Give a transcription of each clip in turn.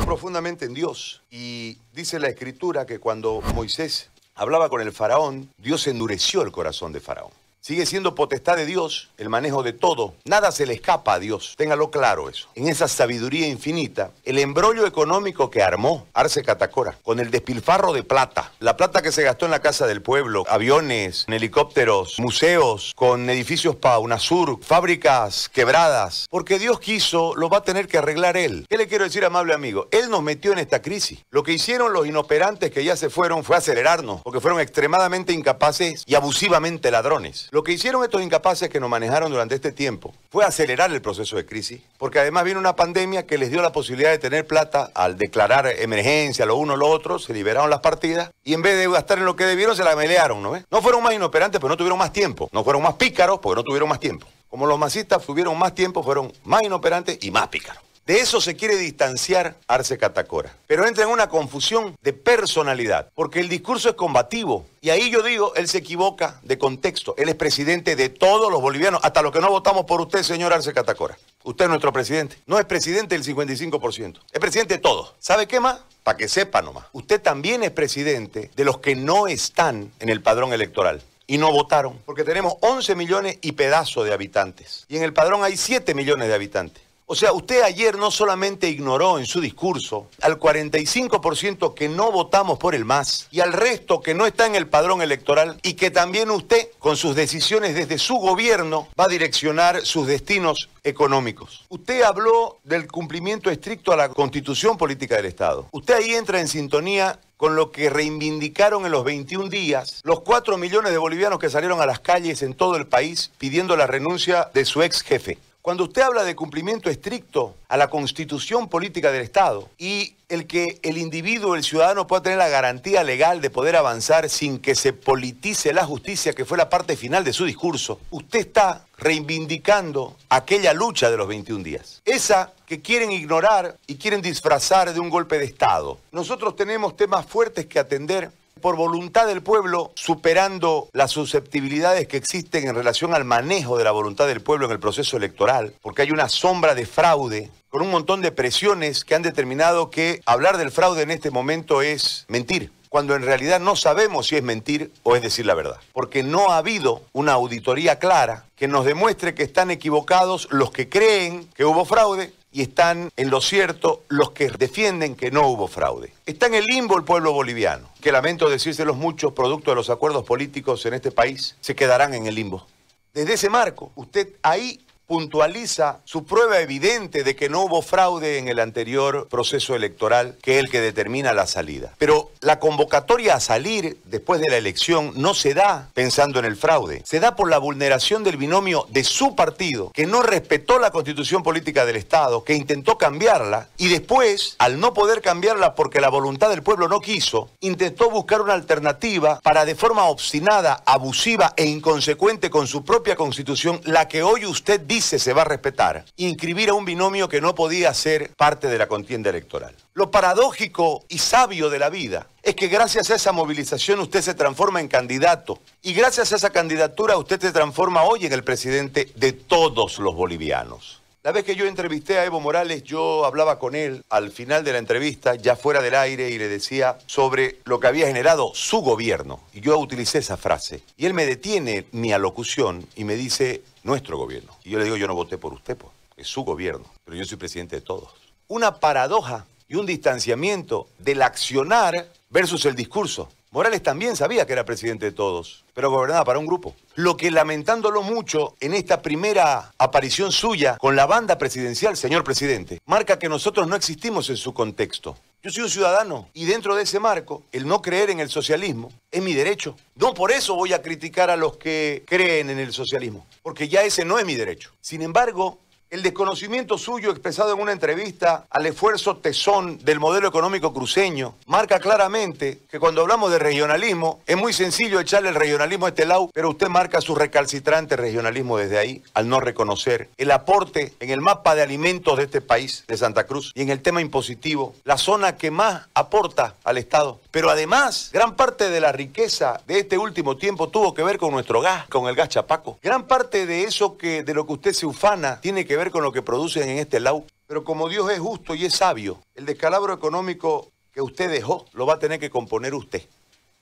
profundamente en Dios y dice la escritura que cuando Moisés hablaba con el faraón, Dios endureció el corazón de faraón. Sigue siendo potestad de Dios el manejo de todo. Nada se le escapa a Dios. Téngalo claro eso. En esa sabiduría infinita, el embrollo económico que armó Arce Catacora, con el despilfarro de plata, la plata que se gastó en la casa del pueblo, aviones, helicópteros, museos, con edificios para UNASUR, fábricas quebradas. Porque Dios quiso, lo va a tener que arreglar Él. ¿Qué le quiero decir, amable amigo? Él nos metió en esta crisis. Lo que hicieron los inoperantes que ya se fueron fue acelerarnos, porque fueron extremadamente incapaces y abusivamente ladrones. Lo que hicieron estos incapaces que nos manejaron durante este tiempo fue acelerar el proceso de crisis, porque además vino una pandemia que les dio la posibilidad de tener plata al declarar emergencia, lo uno, lo otro, se liberaron las partidas y en vez de gastar en lo que debieron, se la melearon, ¿no? No fueron más inoperantes, pero no tuvieron más tiempo. No fueron más pícaros, porque no tuvieron más tiempo. Como los masistas tuvieron más tiempo, fueron más inoperantes y más pícaros. De eso se quiere distanciar Arce Catacora. Pero entra en una confusión de personalidad, porque el discurso es combativo. Y ahí yo digo, él se equivoca de contexto. Él es presidente de todos los bolivianos, hasta los que no votamos por usted, señor Arce Catacora. Usted es nuestro presidente. No es presidente del 55%. Es presidente de todos. ¿Sabe qué más? Para que sepa nomás. Usted también es presidente de los que no están en el padrón electoral y no votaron, porque tenemos 11 millones y pedazo de habitantes. Y en el padrón hay 7 millones de habitantes. O sea, usted ayer no solamente ignoró en su discurso al 45% que no votamos por el MAS y al resto que no está en el padrón electoral y que también usted, con sus decisiones desde su gobierno, va a direccionar sus destinos económicos. Usted habló del cumplimiento estricto a la constitución política del Estado. Usted ahí entra en sintonía con lo que reivindicaron en los 21 días los 4 millones de bolivianos que salieron a las calles en todo el país pidiendo la renuncia de su ex jefe. Cuando usted habla de cumplimiento estricto a la constitución política del Estado y el que el individuo, el ciudadano pueda tener la garantía legal de poder avanzar sin que se politice la justicia, que fue la parte final de su discurso, usted está reivindicando aquella lucha de los 21 días. Esa que quieren ignorar y quieren disfrazar de un golpe de Estado. Nosotros tenemos temas fuertes que atender por voluntad del pueblo, superando las susceptibilidades que existen en relación al manejo de la voluntad del pueblo en el proceso electoral, porque hay una sombra de fraude con un montón de presiones que han determinado que hablar del fraude en este momento es mentir cuando en realidad no sabemos si es mentir o es decir la verdad. Porque no ha habido una auditoría clara que nos demuestre que están equivocados los que creen que hubo fraude y están en lo cierto los que defienden que no hubo fraude. Está en el limbo el pueblo boliviano, que lamento los muchos producto de los acuerdos políticos en este país, se quedarán en el limbo. Desde ese marco, usted ahí puntualiza su prueba evidente de que no hubo fraude en el anterior proceso electoral, que es el que determina la salida. Pero la convocatoria a salir después de la elección no se da pensando en el fraude, se da por la vulneración del binomio de su partido, que no respetó la constitución política del Estado, que intentó cambiarla y después, al no poder cambiarla porque la voluntad del pueblo no quiso, intentó buscar una alternativa para de forma obstinada, abusiva e inconsecuente con su propia constitución, la que hoy usted dice se va a respetar, inscribir a un binomio que no podía ser parte de la contienda electoral. Lo paradójico y sabio de la vida es que gracias a esa movilización usted se transforma en candidato y gracias a esa candidatura usted se transforma hoy en el presidente de todos los bolivianos. La vez que yo entrevisté a Evo Morales, yo hablaba con él al final de la entrevista, ya fuera del aire, y le decía sobre lo que había generado su gobierno. Y yo utilicé esa frase. Y él me detiene mi alocución y me dice, nuestro gobierno. Y yo le digo, yo no voté por usted, pues, es su gobierno. Pero yo soy presidente de todos. Una paradoja y un distanciamiento del accionar versus el discurso. Morales también sabía que era presidente de todos, pero gobernaba para un grupo. Lo que lamentándolo mucho en esta primera aparición suya con la banda presidencial, señor presidente, marca que nosotros no existimos en su contexto. Yo soy un ciudadano y dentro de ese marco, el no creer en el socialismo es mi derecho. No por eso voy a criticar a los que creen en el socialismo, porque ya ese no es mi derecho. Sin embargo, el desconocimiento suyo expresado en una entrevista al esfuerzo tesón del modelo económico cruceño marca claramente que cuando hablamos de regionalismo es muy sencillo echarle el regionalismo a este lado, pero usted marca su recalcitrante regionalismo desde ahí al no reconocer el aporte en el mapa de alimentos de este país, de Santa Cruz, y en el tema impositivo, la zona que más aporta al Estado. Pero además, gran parte de la riqueza de este último tiempo tuvo que ver con nuestro gas, con el gas chapaco. Gran parte de eso que de lo que usted se ufana tiene que ver con lo que producen en este lado. Pero como Dios es justo y es sabio, el descalabro económico que usted dejó lo va a tener que componer usted.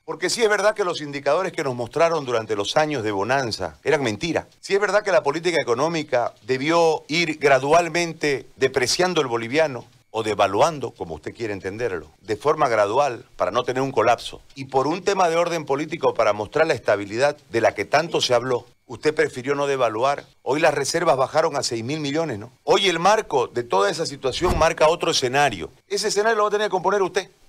Porque sí es verdad que los indicadores que nos mostraron durante los años de bonanza eran mentira. Sí es verdad que la política económica debió ir gradualmente depreciando el boliviano o devaluando, como usted quiere entenderlo, de forma gradual para no tener un colapso. Y por un tema de orden político para mostrar la estabilidad de la que tanto se habló, Usted prefirió no devaluar. Hoy las reservas bajaron a 6 mil millones, ¿no? Hoy el marco de toda esa situación marca otro escenario. Ese escenario lo va a tener que componer usted.